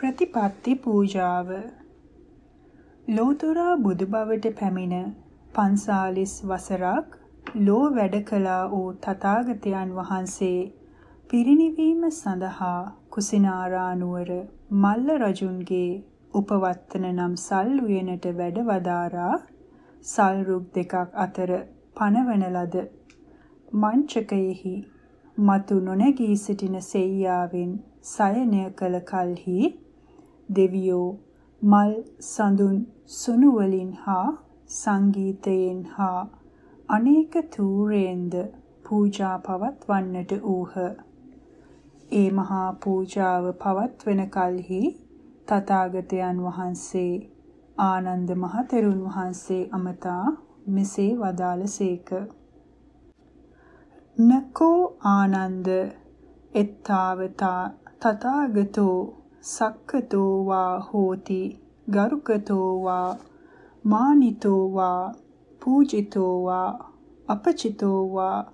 ප්‍රතිපත්ති පූජාව ලෝතර බුදු බවට පැමිණ 540 වසරක් ලෝ වැඩ කළා වූ තථාගතයන් වහන්සේ පිරිණිවීම සඳහා කුසිනාරා නුවර මල්ල රජුන්ගේ උපවත්තන නම් සල් උයනට වැඩ වදාරා සල් රුක් දෙකක් අතර පනවන ලද මංචකයෙහි මතු නොනැගී සිටින සෙයියාවෙන් සයනය කළ කලෙහි දෙවියෝ මල් සඳුන් සුණු වලින් හා සංගීතයෙන් හා අනේක තූරෙන්ද පූජා පවත්වන්නට ඌහ. ඒ මහා පූජාව පවත්වන කලෙහි තථාගතයන් වහන්සේ ආනන්ද මහතෙරුන් වහන්සේ අමතා මෙසේ වදාළසේක. නකෝ ආනන්ද එත්තාවතා තථාගතෝ සක්කතෝ වා හෝති ගරුකතෝ වා මානිතෝ වා පූජිතෝ වා අපචිතෝ වා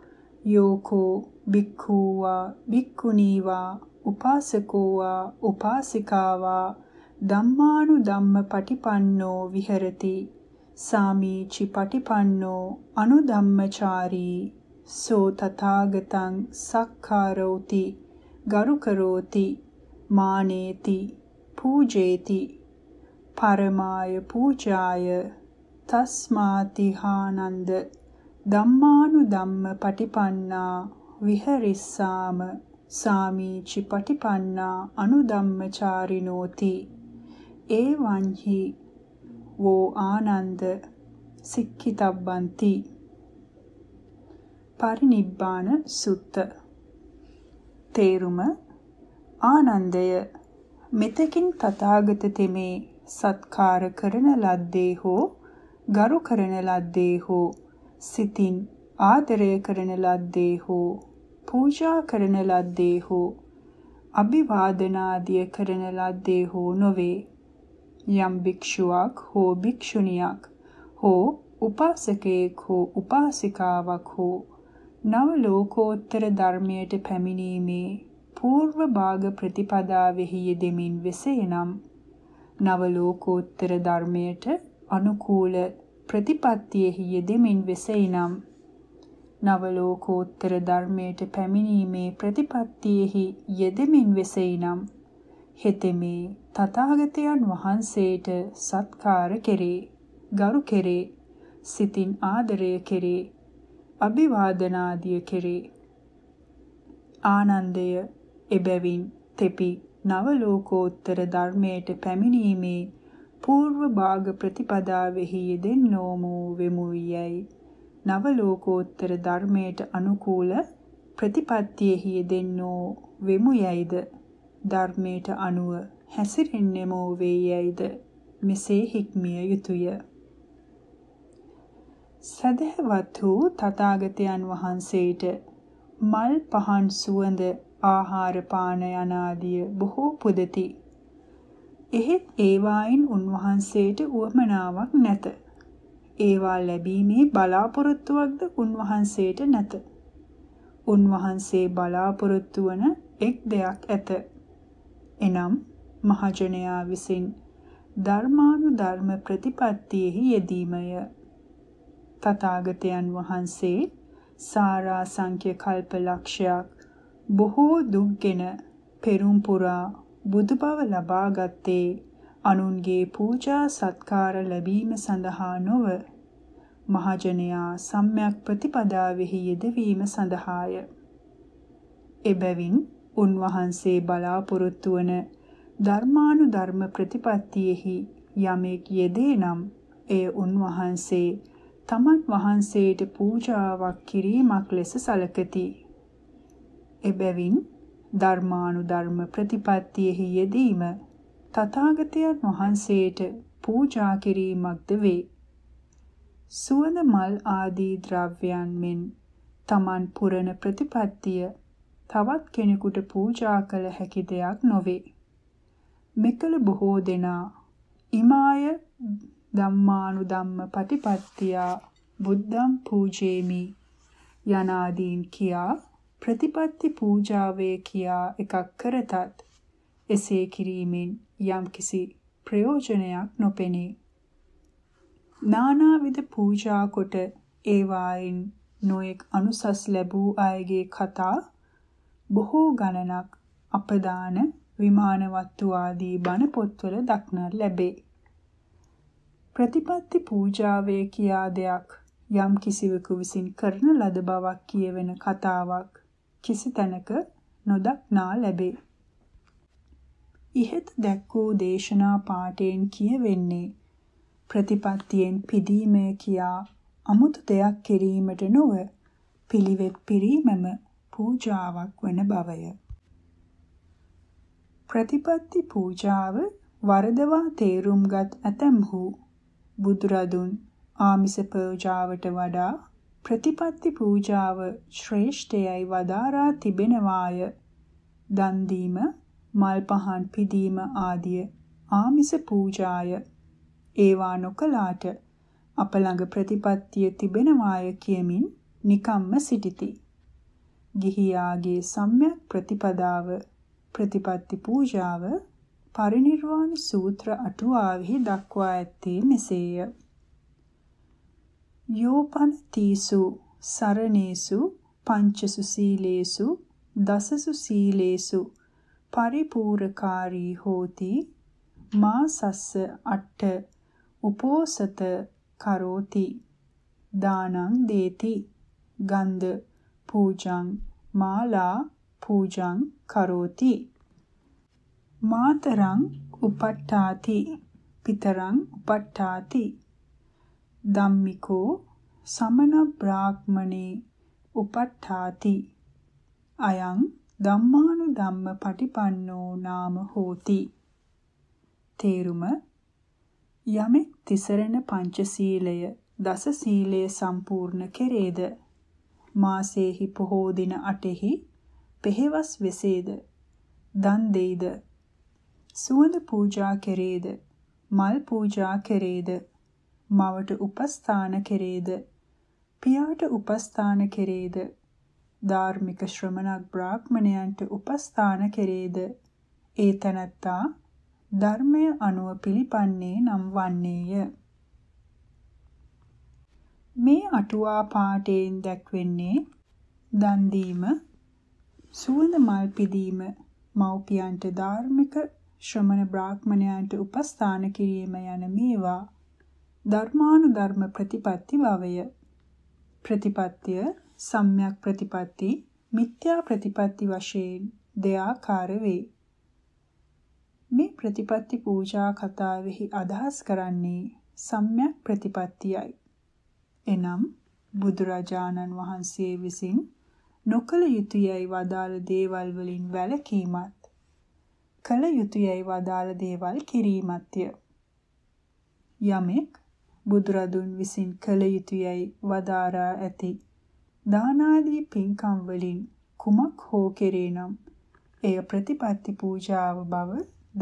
යෝකෝ භික්ඛූ වා භික්ඛුණී වා උපාසකෝ වා උපාසිකා වා ධම්මානු ධම්ම පටිපන්නෝ විහෙරති සාමීචි පටිපන්නෝ අනුධම්මචාරී සෝ තථාගතං සක්කාරෝති ගරුකරෝති මානේති පූජේති පරමාය පූජාය තස්මාති හානන්ද ධම්මානු ධම්ම පටිපන්නා විහරිස්සාම සාමීචි පටිපන්නා අනුධම්මචාරිනෝති ඒවංහි වෝ ආනන්ද සික්ඛිතබ්බන්ති පරිනිබ්බාන සුත්ත තේරුම ආනන්දය මෙතකින් තථාගත තෙමේ සත්කාර කරන ලද්දේ හෝ ගරු කරන ලද්දේ හෝ සිතින් ආදරය කරන ලද්දේ හෝ පූජා කරන ලද්දේ හෝ අභිවාදනාදිය කරන ලද්දේ හෝ නොවේ යම් භික්ෂුවක් හෝ භික්ෂුණියක් හෝ උපාසකයෙක් හෝ උපාසිකාවක් හෝ නව ලෝකෝත්තර ධර්මයට පැමිණීමේ පූර්ව භාග ප්‍රතිපදාවෙහි යෙදෙමින් වෙසේනම් නව ලෝකෝත්තර ධර්මයට අනුකූල ප්‍රතිපත්තියෙහි යෙදෙමින් වෙසේනම් නව ලෝකෝත්තර ධර්මයට පැමිණීමේ ප්‍රතිපත්තියෙහි යෙදෙමින් වෙසේනම් හෙතෙමේ තථාගතයන් වහන්සේට සත්කාර කෙරේ ගරු කෙරේ සිතින් ආදරය කෙරේ අභිවාදනාදිය කෙරේ ආනන්දය එබැවින් තෙපි නව ලෝකෝත්තර ධර්මයට පැමිණීමේ పూర్ව භාග ප්‍රතිපදාවෙහි යෙදෙන්නෝම වෙමු යයි නව ලෝකෝත්තර ධර්මයට අනුකූල ප්‍රතිපත්තියෙහි යෙදෙන්නෝ වෙමු යයිද ධර්මයට අනුව හැසිරෙන්නෙමු වේ යයිද මෙසේ හික්මිය යුතුය සදහවත් වූ තථාගතයන් වහන්සේට මල් පහන් සුවඳ ආහාර පාන යනාදිය බොහෝ පුදති. එහෙත් ඒවායින් උන්වහන්සේට උවමනාවක් නැත. ඒවා ලැබීමේ බලාපොරොත්තුවක්ද උන්වහන්සේට නැත. උන්වහන්සේ බලාපොරොත්තු වන එක් දෙයක් ඇත. එනම් මහජනයා විසින් ධර්මානුධර්ම ප්‍රතිපත්තියෙහි යෙදීමය. තථාගතයන් වහන්සේ සාරාංශ්‍ය කල්ප ලක්ෂයක් බොහෝ දුක්ගෙන පෙරුම් පුරා බුදු බව ලබා ගත්තේ අනුන්ගේ පූජා සත්කාර ලැබීම සඳහා නොව මහජනයා සම්‍යක් ප්‍රතිපදාවෙහි යෙදවීම සඳහාය. එබැවින් උන්වහන්සේ බලාපොරොත්තු වන ධර්මානුධර්ම ප්‍රතිපත්තියෙහි යමෙක් යෙදේ නම් එය උන්වහන්සේ තමන් වහන්සේට පූජාවක් කිරීමක් ලෙස සැලකති. එබැවින් ධර්මානුධර්ම ප්‍රතිපත්තියෙහි යෙදීම තථාගතයන් වහන්සේට පූජා කිරීමක්ද වේ. සුවඳ මල් ආදී ද්‍රව්‍යයන් මෙන් Taman පුරණ ප්‍රතිපත්තිය තවත් කෙනෙකුට පූජා කළ හැකි දෙයක් නොවේ. මෙකල බොහෝ දෙනා ඉමාය ධම්මානුධම්ම පටිපත්තියා බුද්ධම් පූජේමි යනාදීන් කියා ප්‍රතිපත්ති පූජාවේ කියා එකක් කරතත් එසේ කිරීමෙන් යම්කිසි ප්‍රයෝජනයක් නොපෙනේ. නානාවිධ පූජා කොට ඒවායින් නොඑක් අනුසස් ලැබූ අයගේ කතා බොහෝ ගණනක් අපදාන විමානවත්තු ආදී බණ පොත්වල දක්නට ලැබේ. ප්‍රතිපත්ති පූජාවේ කියා දෙයක් යම් කිසිවෙකු විසින් කරන ලද බවක් කියවෙන කතාවක් කිසි තැනක නොදක්නා ලැබේ. ইহත දැක් වූ දේශනා පාඩයෙන් කියවෙන්නේ ප්‍රතිපත්තියෙන් පිදීමේ කියා අමුතු දෙයක් කිරීමට නොව පිළිවෙත් පිරීමම පූජාවක් වන බවය. ප්‍රතිපත්ති පූජාව වරදවා තේරුම්ගත් ඇතැම්හු බුදුරදුන් ආමිස පූජාවට වඩා ප්‍රතිපත්ති පූජාව ශ්‍රේෂ්ඨයයි වදාරා තිබෙනවාය. දන් දීම, මල් පහන් පිදීම ආදී ආමිස පූජාය. ඒවා නොකලාට අප ළඟ ප්‍රතිපත්තිය තිබෙනවාය කියමින් නිකම්ම සිටිති. ගිහියාගේ සම්‍යක් ප්‍රතිපදාව ප්‍රතිපත්ති පූජාව පරිනිර්වාණ සූත්‍ර අටුවාවෙහි දක්වා ඇත්තේ මෙසේය. යෝපනතිසු සරණේසු පංචසු සීලේසු දසසු සීලේසු පරිපූර්ණකාරී හෝති මා සස්ස අට්ඨ උපෝසත කරෝති දානං දේති ගන්ධ පූජං මාලා පූජං කරෝති මාතරං උපට්ඨාති පිතරං උපට්ඨාති ධම්මිකෝ සමන බ්‍රාහ්මණේ උපට්ඨාති අයං ධම්මානු ධම්ම පටිපන්නෝ නාම හෝති තේරුම යමෙක් තිසරණ පංචශීලය දස සීලය සම්පූර්ණ කෙරේද මාසේහි පොහෝ දින අටෙහි පෙහෙවස් වෙසේද දන් දෙයිද සුවඳ පූජා කෙරේද මල් පූජා කෙරේද මවට උපස්ථාන කෙරේද පියාට උපස්ථාන කෙරේද ධාර්මික ශ්‍රමණක් බ්‍රාහ්මණයන්ට උපස්ථාන කෙරේද ඒ තනත්තා ධර්මය අනුව පිළිපන්නේ නම් වන්නේය මේ අටුවා පාඨයෙන් දැක්වෙන්නේ දන් දීම සුවඳ මල් පිදීම මව්පියන්ට ධාර්මික ශ්‍රමණ බ්‍රාහ්මණයන්ට උපස්ථාන කිරීම යන මේවා ධර්මානුධර්ම ප්‍රතිපatti භවය ප්‍රතිපත්තිය සම්‍යක් ප්‍රතිපatti මිත්‍යා ප්‍රතිපatti වශයෙන් දෙආකාර වේ මේ ප්‍රතිපatti පූජා කතාවෙහි අදහස් කරන්නේ සම්‍යක් ප්‍රතිපත්තියයි එනම් බුදුරජාණන් වහන්සේ විසින් නොකල යුතුයයි වදාළ දේවල් වලින් වැළකීමත් කල යුතුයයි වදාළ දේවල් කිරීමත්ය යමෙක් බුදුරදුන් විසින් කළ යුතුයයි වදාරා ඇති. දානාදී පින්කම් වලින් කුමක් හෝ කෙරේනම් එය ප්‍රතිපත්ති පූජාව බව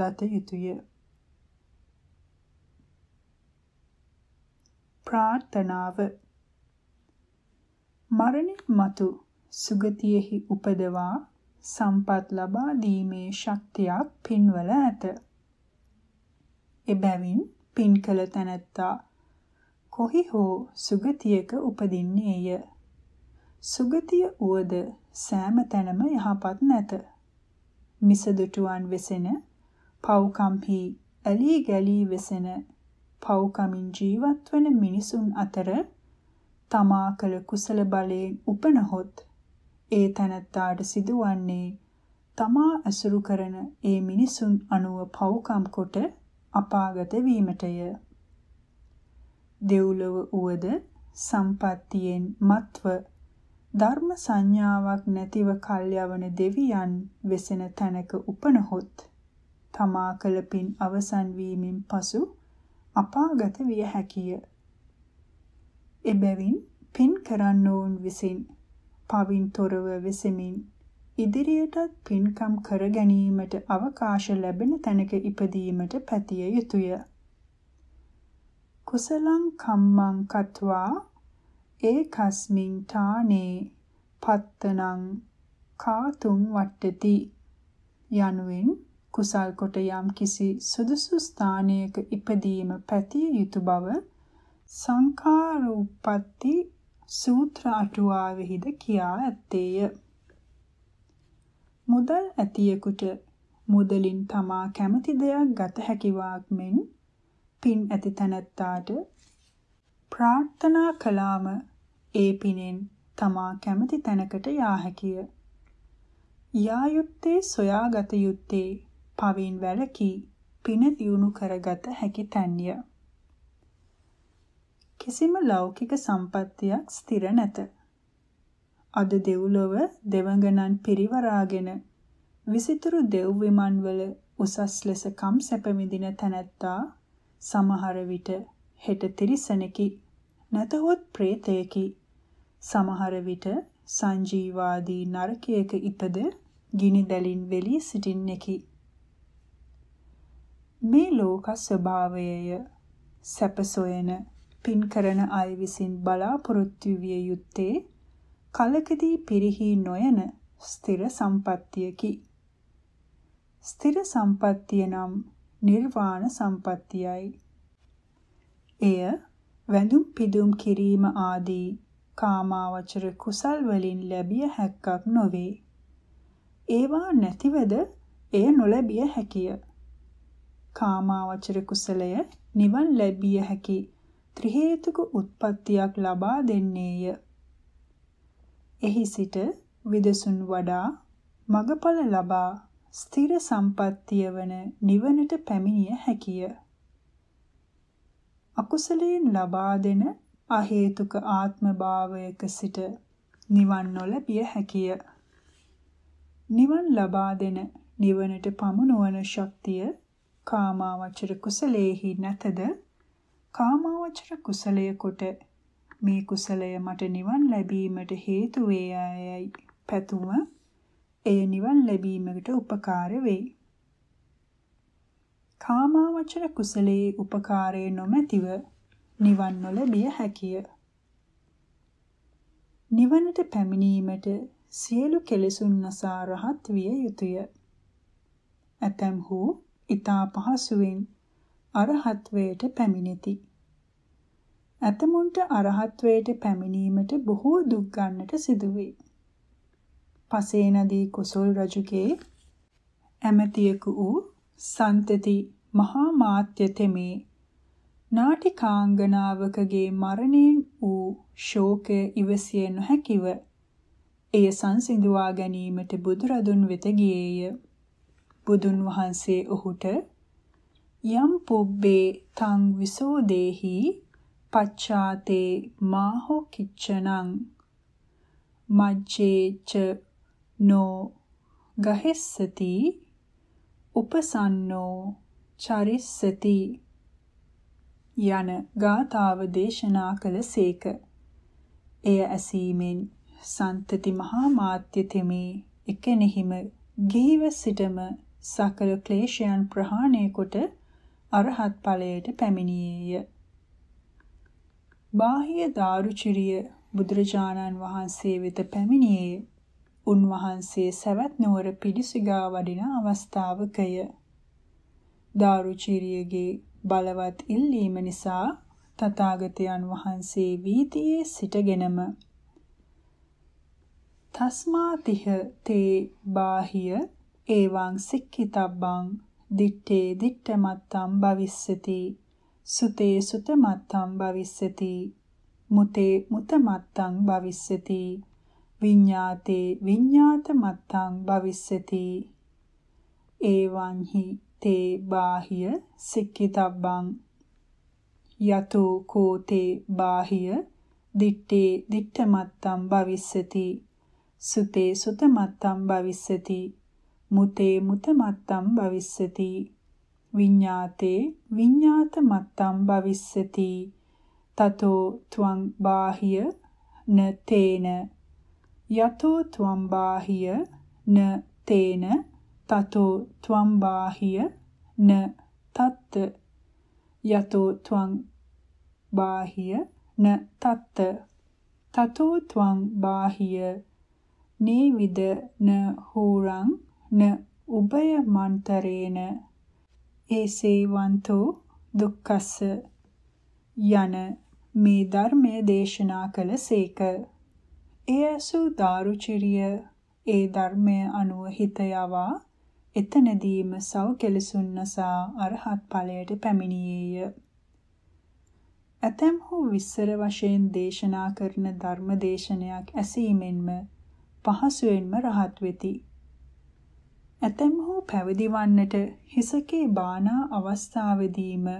දත යුතුය. ප්‍රාර්ථනාව මරණින් මතු සුගතියෙහි උපදවා සම්පත් ලබා දීමේ ශක්තියක් පින්වල ඇත. එබැවින් පින් කළ තැනැත්තා කොහි හෝ සුගතියක උපදින්නේය. සුගතිය උවද සෑම තැනම යහපත් නැත. මිසදුටුවන් වෙසෙන පව්කම්හි ඇලී ගැලී වෙසෙන පව්කමින් ජීවත් වන මිනිසුන් අතර තමා කළ කුසල බලයෙන් උපනහොත් ඒ තැනැත්තාට සිදුවන්නේ තමා ඇසුරු කරන ඒ මිනිසුන් අනුව පව්කම් කොට අපාගත වීමටය. දෙව්ලොව උවද සම්පත්තියෙන් මත්ව ධර්ම සංඥාවක් නැතිව කල්යවන දෙවියන් වෙසෙන තැනක උපනහොත් තමා කළ පින් අවසන් වීමෙන් පසු අපාගත විය හැකිය. එබැවින් පින් කරන්නෝන් විසින් පවින් තොරව වෙසෙමින් ඉදිරියටත් පින්කම් කර ගැනීමට අවකාශ ලැබෙන තැනක ඉපදීමට පැතිය යුතුය. කුසලං කම්මං කତ୍වා ඒකස්මින් තානේ පත්තනං කාතුම් වට්ටති යනුවෙන් කුසල් කොට යම් කිසි සුදුසු ස්ථානයක ඉපදීම පැතිය යුතු බව සංඛාරූපපති සූත්‍ර අටුවාවෙහිද කියා ඇත්තේය. මුදල් ඇතියෙකුට මුදලින් තමා කැමති දෙයක් ගත හැකි වාක් මෙන් පින් ඇති තැනැත්තාට ප්‍රාර්ථනා කළාම ඒ පිනෙන් තමා කැමති තැනකට යා හැකිය. යා යුත්තේ සොයාගත යුත්තේ පවින් වැළකී පින දියුණු කරගත හැකි තැන්ය. කිසිම ලෞකික සම්පත්තියක් ස්ථිර නැත. අද දෙව්ලොව දෙවඟනන් පිරිවරාගෙන විසිතුරු දෙව් විමන්වල උසස් ලෙස කම් සැප මිදින තැනැත්තා සමහර විට හෙට තිරිසනෙකි නැතහොත් പ്രേතයෙකි සමහර විට සංජීවාදී නරකයක ඉපද ගිනි දැලින් වෙලී සිටින්නෙකි මේ ලෝක ස්වභාවයය සැප සොයන පින් කරන අය විසින් බලාපොරොත්තු විය යුත්තේ කලකදී පිරිහි නොයන ස්ථිර සම්පත්තියකි. ස්ථිර සම්පත්තිය නම් නිර්වාණ සම්පත්තියයි. එය වැඳුම් පිදුම් කිරීම ආදී කාමාවචර කුසල් වලින් ලැබිය හැක්කක් නොවේ. ඒවා නැතිවද එය නොලැබිය හැකිය. කාමාවචර කුසලය නිවන් ලැබිය හැකි ත්‍රි හේතුක උත්පත්තියක් ලබා දෙන්නේය. එහි සිට විදසුන් වඩා මගඵල ලබා ස්ථිර සම්පත්තිය වන නිවනට පැමිණිය හැකිය. අකුසලයෙන් ලබා දෙන අහේතුක ආත්මභාවයක සිට නිවන් නොලැබිය හැකිය. නිවන් ලබා දෙන නිවනට පමුණුවන ශක්තිය කාමාවචර කුසලයේහි නැතද කාමාවචර කුසලය කොට මේ කුසලය මට නිවන් ලැබීමට හේතු වේ යයි පැතුම එය නිවන් ලැබීමකට උපකාර වෙයි. කාමාවචර කුසලයේ උපකාරය නොමැතිව නිවන් නොලැබිය හැකිය. නිවනට පැමිණීමට සියලු කෙලෙසුන් නසා රහත් විය යුතුය. ඇතැම්හු ඊතා පහසුවෙන් අරහත්වයට පැමිණෙති. ඇතමුන්ට අරහත්වයට පැමිණීමට බොහෝ දුක් ගන්නට සිදුවේ. පසේනදී කුසල් රජුගේ ඇමතියෙකු වූ සන්තති මහා මාත්‍ය තෙමේ නාටිකාංගනාවකගේ මරණයෙන් වූ ශෝකය ඉවසිය නොහැකිව එය සංසිඳුවා ගැනීමට බුදුරදුන් වෙත ගියේය. බුදුන් වහන්සේ ඔහුට යම් පුබ්බේ තං විසෝදේහි පච්ඡාතේ මාහෝ කිච්චනං මජ්ජේච නෝ ගහෙස්සති උපසන්නෝ චරිස්සති යන ගාථාව දේශනා කළසේක. එය ඇසීමෙන් සන්තති මහා මාත්‍ය තෙමේ එකෙනෙහිම ගිහිව සිටම සකල ක්ලේශයන් ප්‍රහාණය කොට අරහත් ඵලයට පැමිණියේය. බාහ්‍ය දාරුචිරිය බුදුරජාණන් වහන්සේ වෙත පැමිණියේ උන්වහන්සේ සවැත් නුවර පිළිසිගා වඩින අවස්ථාවකය. දාරුචීරියගේ බලවත් ඉල්ලීම නිසා තථාගතයන් වහන්සේ වීතියේ සිටගෙනම තස්මාතිහ තේ බාහිය ඒවං සික්ඛිතබ්බං දිත්තේ දිත්තමත්තම් භවිස්සති සුතේ සුතමත්තම් භවිස්සති මුතේ මුතමත්තම් භවිස්සති විඤ්ඤාතේ විඤ්ඤාත මත්තං භවිස්සති එවං හි තේ බාහිය සික්කිතබ්බං යතු කෝතේ බාහිය දිත්තේ දිත්ත මත්තං භවිස්සති සුතේ සුත මත්තං භවිස්සති මුතේ මුත මත්තං භවිස්සති විඤ්ඤාතේ විඤ්ඤාත මත්තං භවිස්සති තතෝ ත්වං බාහිය නතේන යතෝ ත්වම්බාහිය න තේන තතෝ ත්වම්බාහිය න තත්ත යතෝ ත්වං බාහිය න තත්ත තතෝ ත්වං බාහිය නේවිද න හෝරං න උභය මන්තරේන ඒසේවන්තෝ දුක්ඛස්ස යන මේ ධර්මය දේශනා කළ සේක එය ඇසූ දාරුචිරිය ඒ ධර්මය අනුව හිත යවා එතනදීම සව කෙලසුන් නසා අරහත් ඵලයට පැමිණියේය. ඇතැම් හෝ විස්සර වශයෙන් දේශනා කරන ධර්ම දේශනයක් ඇසීමෙන්ම පහසුවෙන්ම රහත් වෙති. ඇතැම් හෝ පැවිදි වන්නට හිසකේ බානා අවස්ථාවේදීම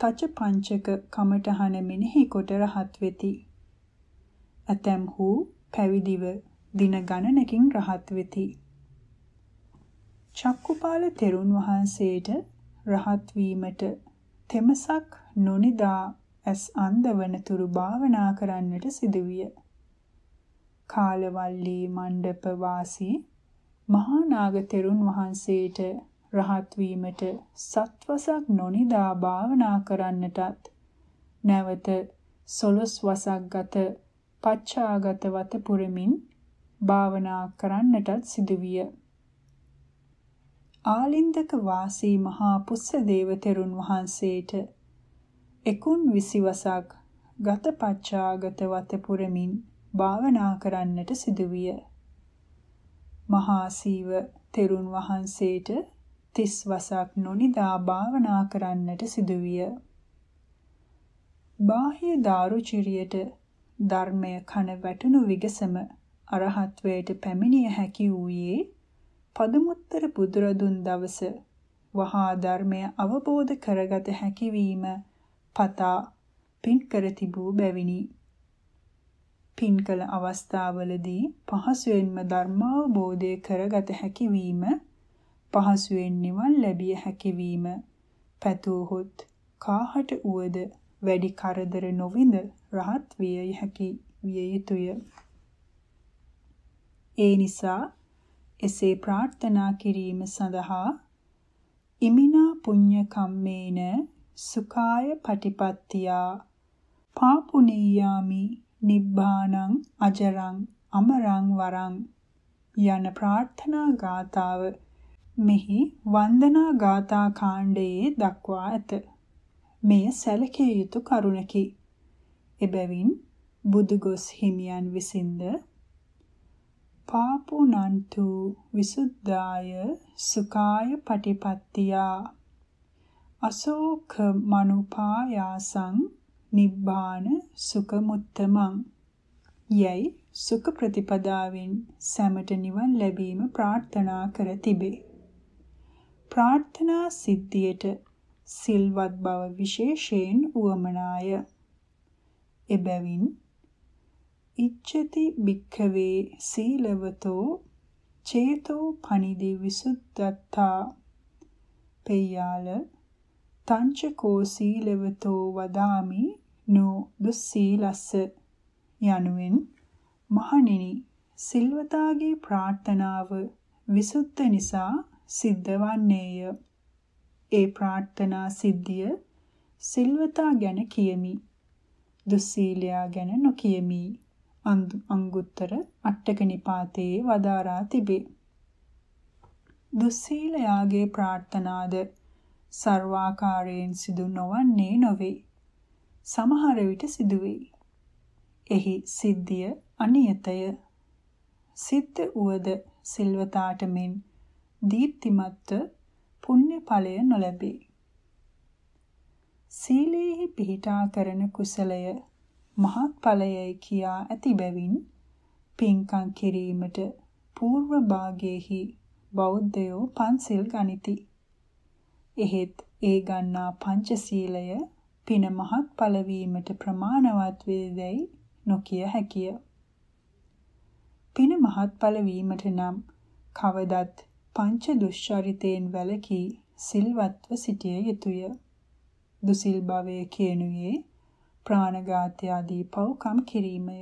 තච පංචක කමඨහන මෙනෙහි කොට රහත් වෙති. ඇතැම්හු පැවිදිව දින ගණනකින් රහත් වෙති. චක්කුපාල තෙරුන් වහන්සේට රහත් වීමට තෙමසක් නොනිදා ඇස් අන්දවන තුරු භාවනා කරන්නට සිදුවිය. කාලවල්ලී මණ්ඩප වාසී මහා නාග තෙරුන් වහන්සේට රහත් වීමට සත්වසක් නොනිදා භාවනා කරන්නටත් නැවත සොළොස් වසක් ගත පච්චාගත වත පුරමින් භාවනා කරන්නටත් සිදුවිය. ආලින්දක වාසී මහා පුස්සදේව තෙරුන් වහන්සේට එකුන් විසිවසක් ගත පච්චාගත වත පුරමින් භාවනා කරන්නට සිදුවිය. මහා සීව තෙරුන් වහන්සේට තිස් වසක් නොනිදා භාවනා කරන්නට සිදුවිය. බාහ්‍ය දාරුචිරියට ධර්මය කන වැටුණු විගසම අරහත්වයට පැමිණිය හැකි වූයේ පදුමුත්තර බුදුරදුන් දවස වහා ධර්මය අවබෝධ කරගත හැකිවීම පතා පින් කර තිබූ බැවිනි. පින් කළ අවස්ථාවලදී පහසුවෙන්ම ධර්මාවබෝධය කරගත හැකිවීම පහසුවෙන් නිවන් ලැබිය හැකිවීම පැතූහොත් කාහට උවද වැඩි කරදර නොවිඳ රහත් විය හැකි විය යුතුය. ඒ නිසා එසේ ප්‍රාර්ථනා කිරීම සඳහා ඉමිනා පුඤ්ඤ කම්මේන සුඛාය පටිපත්තියා පාපුනීයාමි නිබ්බාණං අජරං අමරං වරං යන ප්‍රාර්ථනා ගාතාව මෙහි වන්දනා ගාථා කාණ්ඩයේ දක්වා ඇත. මෙය සැලකිය යුතු කරුණකි. එබැවින් බුදුගොස් හිමියන් විසින්ද පාපුනන්තු විසුද්ධාය සුඛාය පටිපත්තියා අසෝක මනුපායාසං නිබ්බාන සුඛමුත්තමං යයි සුඛ ප්‍රතිපදාවෙන් සැමට නිවන් ලැබීම ප්‍රාර්ථනා කර තිබේ ප්‍රාර්ථනා සිද්ධියට සිල්වත් බව විශේෂයෙන් උවමනාය එබැවින් ඉච්ඡති භික්ඛවේ සීලවතෝ චේතෝ පනිදි විසුද්ධත්තා පෙයාල තංචකෝ සීලවතෝ වදාමි නෝ දුස්සීලස්ස යනුවෙන් මහණෙනි සිල්වතාගේ ප්‍රාර්ථනාව විසුද්ධ නිසා සිද්ධ වන්නේය. ඒ ප්‍රාර්ථනා සිද්ධිය සිල්වතා ගැන කියමි. දුස්සීලයා ගැන නොකියමි. අංගුත්තර අට්ඨක නිපාතයේ වදාරා තිබේ. දුස්සීලයාගේ ප්‍රාර්ථනාද සර්වාකාරයෙන් සිදු නොවන්නේ නොවේ. සමහර විට සිදුවේ. එහි සිද්ධිය අනියතය. සිද්ද උවද සිල්වතාට මෙන් දීප්තිමත්ව පුණ්‍ය ඵලය නොලැබේ. සීලේහි පිහිටා කරන කුසලය මහත් ඵලයයි කියා ඇති බැවින් පින්කම් කිරීමට పూర్ව භාගයේහි බෞද්ධයෝ පන්සිල් ගනිති. එහෙත් ඒ ගන්නා පංචශීලය පින මහත් ඵල වීමට ප්‍රමාණවත් වේදයි නොකිය හැකිය. පින මහත් ඵල වීමට නම් කවදත් පංච දුෂ්චරිතයෙන් වැළකී සිල්වත්ව සිටිය යුතුය. දුසිල් භවය කියනුවේ ප්‍රාණඝාතය ආදී පව්කම් කිරීමය.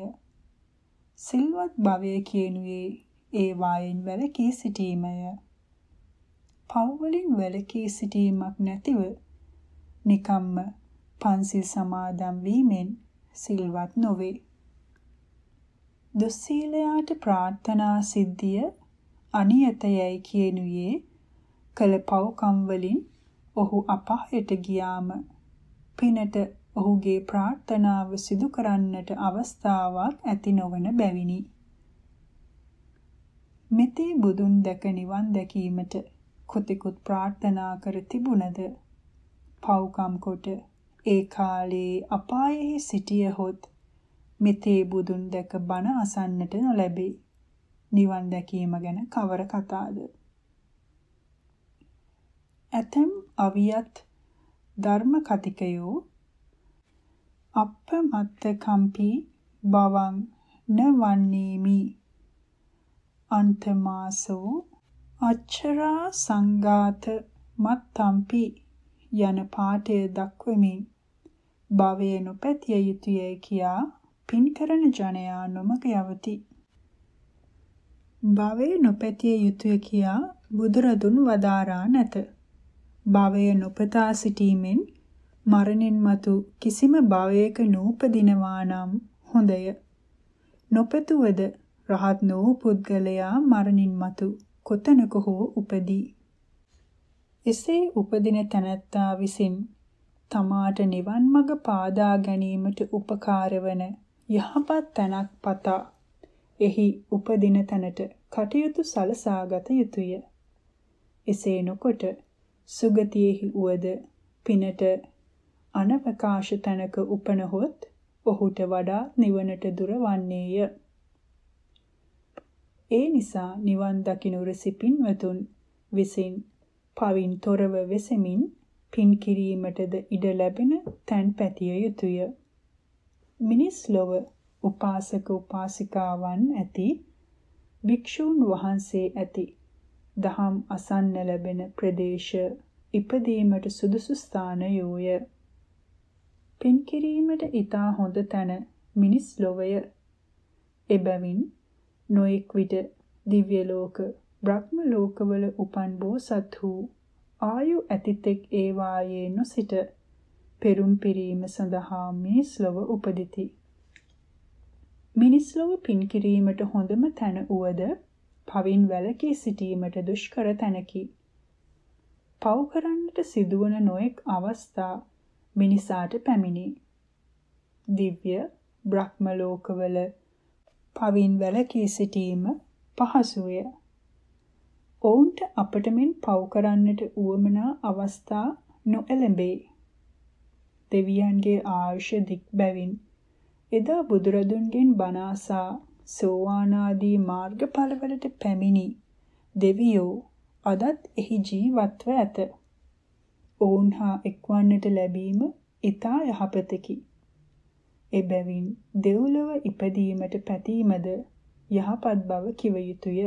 සිල්වත් භවය කියනුවේ ඒ වායින් වැළකී සිටීමය. පව්වලින් වැළකී සිටීමක් නැතිව නිකම්ම පන්සිල් සමාදන් වීමෙන් සිල්වත් නොවේ. දුස්සීලයාට ප්‍රාර්ථනා සිද්ධිය අනියතයයි කියනුවේ කළ පව්කම් වලින් ඔහු අපායට ගියාම පිනට ඔහුගේ ප්‍රාර්ථනාව සිදු කරන්නට අවස්ථාවක් ඇති නොවන බැවිනි. මෙතේ බුදුන් දැක නිවන් දැකීමට කොතෙකුත් ප්‍රාර්ථනා කර තිබුණද පව්කම් කොට ඒ කාලේ අපායෙහි සිටිය හොත් මෙතේ බුදුන් දැක බණ අසන්නට නොලැබේ. නිවන් දැකීම ගැන කවර කතාද? ඇතැම් අවියත් ධර්ම කතිකයෝ අප්පමත්ත කම්පි බවං න වන්නේමි අන්තමාසෝ අච්චරා සංඝාත මත්තම්පි යන පාඨය දක්වමින් භවය නොපැතිය යුතුය කියා පින් කරන ජනයා නොමග යවති භවය නොපැතිය යුතුය කියා බුදුරදුන් වදාරා නැත භවය නොපතා සිටීමෙන් මරණින් මතු කිසිම භවයක නූපදිනවා නම් හොඳය. නොපතුවද රහත් වූ පුද්ගලයා මරණින් මතු කොතනක හෝ උපදී. එසේ උපදින තැනැත්තා විසින් තමාට නිවන් මඟ පාදා ගැනීමට උපකාරවන යහපත් තැනක් පතා එහි උපදින තැනට කටයුතු සලසාගත යුතුය. එසේ නොකොට සුගතියෙහි උවද පිනට අනවකාශ තැනක උපනහොත් ඔහුට වඩා නිවනට දුර වන්නේය. ඒ නිසා නිවන් දකිනු රසිපින්වතුන් විසින් පවින් තොරව වෙසෙමින් පින් කිරීමටද ඉඩ ලැබෙන තැන් පැතිය යුතුය. මිනිස් ලොව උපාසක උපාසිකාවන් ඇති භික්ෂූන් වහන්සේ ඇති දහම් අසන්න ලැබෙන ප්‍රදේශ ඉපදීමට සුදුසු ස්ථානයෝය. පින් කිරීමට ඊතා හොඳ තැන මිනිස් ලොවය. එබැවින් නොඑක් විට දිව්‍ය ලෝක, බ්‍රහ්ම ලෝකවල උපන් බෝසත්හු ආයු ඇතිතෙක් ඒ වායේ නොසිට පෙරුම් පිරීම සඳහා මිනිස් ලොව උපදිති. මිනිස් ලොව පින් කිරීමට හොඳම තැන උවද පවින් වැළකී සිටීමට දුෂ්කර තැනකි. පව් කරන්නට සිදුවන නොඑක් අවස්ථා මිනිසාට පැමිණි. දිව්‍ය බ්‍රහ්ම ලෝකවල පවින් වැළකී සිටීම පහසුය. ඔවුන්ට අපට මෙන් පව් කරන්නට උවමනා අවස්ථා නොඑළඹේ. දෙවියන්ගේ ආයුෂ දික් බැවින් එදා බුදුරදුන්ගෙන් බණ අසා සෝවාන ආදී මාර්ගඵලවලට පැමිණි දෙවියෝ අදත් එහි ජීවත්ව ඇත. ඔවුන් හා එක්වන්නට ලැබීම ඊතා යහපතකි. එබැවින් දෙව්ලොව ඉපදීමට පැතීමද යහපත් බව කිව යුතුය.